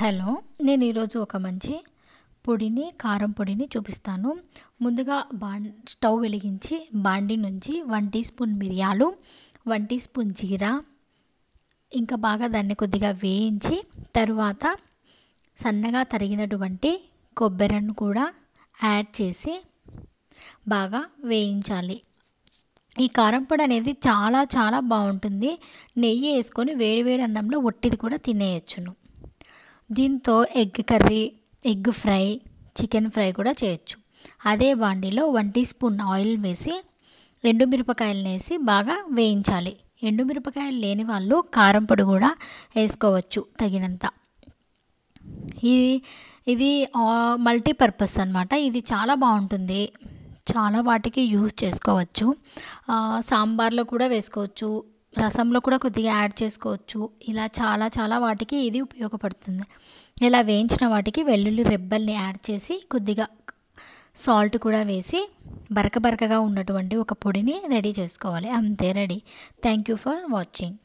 hello నేను ఈరోజు ఒక మంచి పొడిని కారం పొడిని చూపిస్తాను ముందుగా బా స్టవ్ వెలిగించి బాండి నుంచి వన్ టీ స్పూన్ మిరియాలు వన్ టీ స్పూన్ జీరా ఇంకా బాగా దాన్ని కొద్దిగా వేయించి తరువాత సన్నగా తరిగినటువంటి కొబ్బరిని కూడా యాడ్ చేసి బాగా వేయించాలి ఈ కారం పొడి అనేది చాలా చాలా బాగుంటుంది నెయ్యి వేసుకొని వేడివేడి అన్నంలో ఒట్టిది కూడా తినేయచ్చును దీంతో egg curry egg fry chicken fry కూడా చేయొచ్చు అదే బాండీలో వన్ టీ స్పూన్ ఆయిల్ వేసి ఎండు మిరపకాయలను వేసి బాగా వేయించాలి ఎండు మిరపకాయలు లేని వాళ్ళు కారం పొడి కూడా వేసుకోవచ్చు తగినంత ఇది ఇది మల్టీపర్పస్ అనమాట ఇది చాలా బాగుంటుంది చాలా వాటికి యూజ్ చేసుకోవచ్చు సాంబార్లో కూడా వేసుకోవచ్చు రసంలో కూడా కొద్దిగా యాడ్ చేసుకోవచ్చు ఇలా చాలా చాలా వాటికి ఇది ఉపయోగపడుతుంది ఇలా వేయించిన వాటికి వెల్లుల్లి రెబ్బల్ని యాడ్ చేసి కొద్దిగా సాల్ట్ కూడా వేసి బరక బరకగా ఉన్నటువంటి ఒక పొడిని రెడీ చేసుకోవాలి అంతే ready thank you for watching